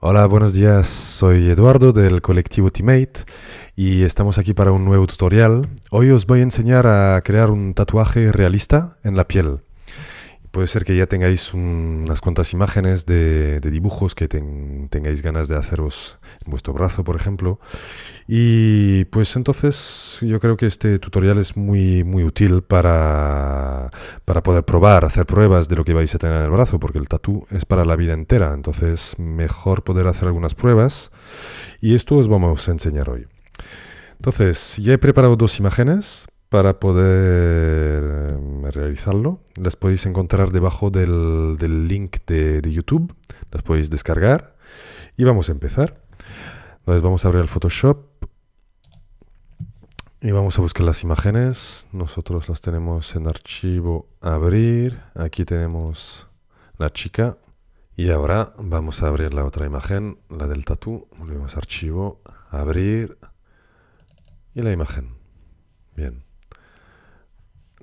Hola, buenos días. Soy Eduardo del colectivo Teammate y estamos aquí para un nuevo tutorial. Hoy os voy a enseñar a crear un tatuaje realista en la piel. Puede ser que ya tengáis unas cuantas imágenes de, dibujos que tengáis ganas de haceros en vuestro brazo, por ejemplo. Y pues entonces yo creo que este tutorial es muy, muy útil para, para poder probar, hacer pruebas de lo que vais a tener en el brazo, porque el tatú es para la vida entera. Entonces mejor poder hacer algunas pruebas. Y esto os vamos a enseñar hoy. Entonces, ya he preparado dos imágenes para poder eh, realizarlo. Las podéis encontrar debajo del, del link de, de, YouTube. Las podéis descargar. Y vamos a empezar. Entonces vamos a abrir el Photoshop. Y vamos a buscar las imágenes. Nosotros las tenemos en archivo abrir. Aquí tenemos la chica. Y ahora vamos a abrir la otra imagen, la del tatu. Volvemos a archivo, abrir. Y la imagen. Bien.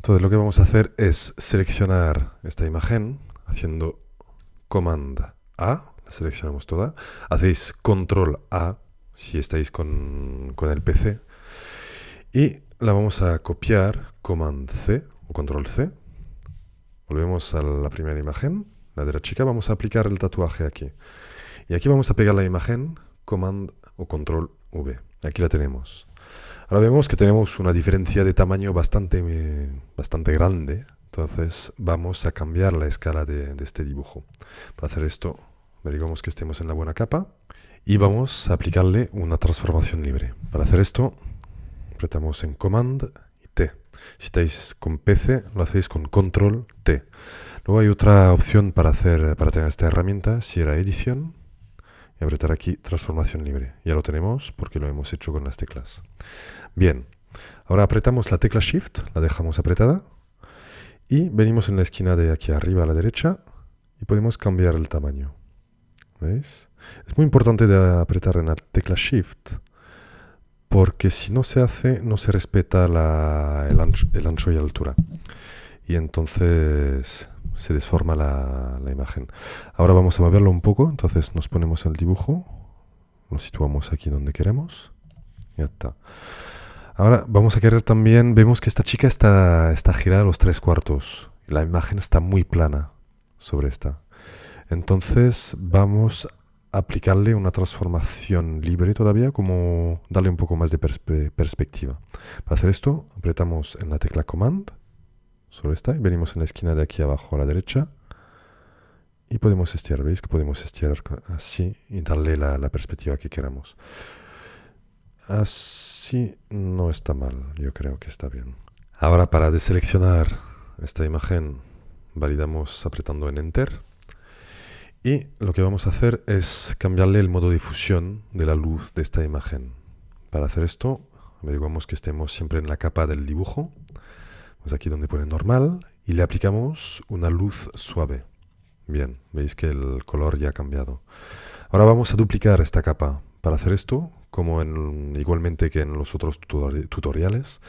Entonces lo que vamos a hacer es seleccionar esta imagen haciendo Command A, la seleccionamos toda, hacéis Control A si estáis con, el PC y la vamos a copiar Command C o Control C. Volvemos a la primera imagen, la de la chica, vamos a aplicar el tatuaje aquí. Y aquí vamos a pegar la imagen Command o Control V. Aquí la tenemos. Ahora vemos que tenemos una diferencia de tamaño bastante, bastante grande. Entonces vamos a cambiar la escala de, este dibujo. Para hacer esto, verificamos que estemos en la buena capa y vamos a aplicarle una transformación libre. Para hacer esto, apretamos en Command y T. Si estáis con PC, lo hacéis con Control T. Luego hay otra opción para, hacer, para tener esta herramienta, si era edición, y apretar aquí transformación libre. Ya lo tenemos porque lo hemos hecho con las teclas. Bien, ahora apretamos la tecla Shift, la dejamos apretada y venimos en la esquina de aquí arriba a la derecha y podemos cambiar el tamaño. ¿Veis? Es muy importante apretar en la tecla Shift porque si no se hace no se respeta el ancho y la altura. Y entonces se desforma la, imagen. Ahora vamos a moverlo un poco, entonces nos ponemos el dibujo, lo situamos aquí donde queremos, ya está. Ahora vamos a querer también, vemos que esta chica está, está girada a los tres cuartos, la imagen está muy plana sobre esta. Entonces vamos a aplicarle una transformación libre todavía, como darle un poco más de perspectiva. Para hacer esto apretamos en la tecla Command, Solo está. Y venimos en la esquina de aquí abajo a la derecha. Y podemos estirar. ¿Veis que podemos estirar así y darle la, perspectiva que queramos? Así no está mal. Yo creo que está bien. Ahora para deseleccionar esta imagen validamos apretando en Enter. Y lo que vamos a hacer es cambiarle el modo difusión de la luz de esta imagen. Para hacer esto, averiguamos que estemos siempre en la capa del dibujo aquí donde pone normal, y le aplicamos una luz suave. Bien, veis que el color ya ha cambiado. Ahora vamos a duplicar esta capa. Para hacer esto, como igualmente que en los otros tutoriales,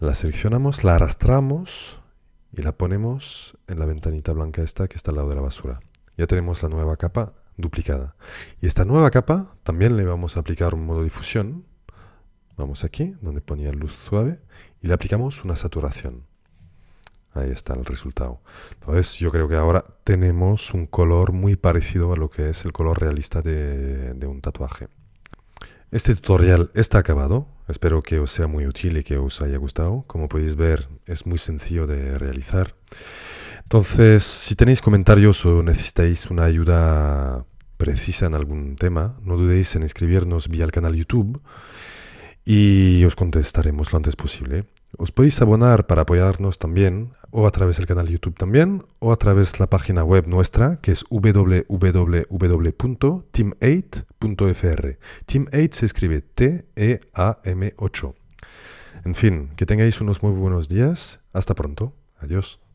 la seleccionamos, la arrastramos y la ponemos en la ventanita blanca esta que está al lado de la basura. Ya tenemos la nueva capa duplicada. Y esta nueva capa también le vamos a aplicar un modo difusión. Vamos aquí, donde ponía luz suave, y le aplicamos una saturación. Ahí está el resultado. Entonces yo creo que ahora tenemos un color muy parecido a lo que es el color realista de, un tatuaje. Este tutorial está acabado. Espero que os sea muy útil y que os haya gustado. Como podéis ver, es muy sencillo de realizar. Entonces, si tenéis comentarios o necesitáis una ayuda precisa en algún tema, no dudéis en escribirnos vía el canal YouTube y os contestaremos lo antes posible. Os podéis abonar para apoyarnos también, o a través del canal YouTube también, o a través de la página web nuestra, que es www.team8.fr. Team8 se escribe T-E-A-M 8. En fin, que tengáis unos muy buenos días. Hasta pronto. Adiós.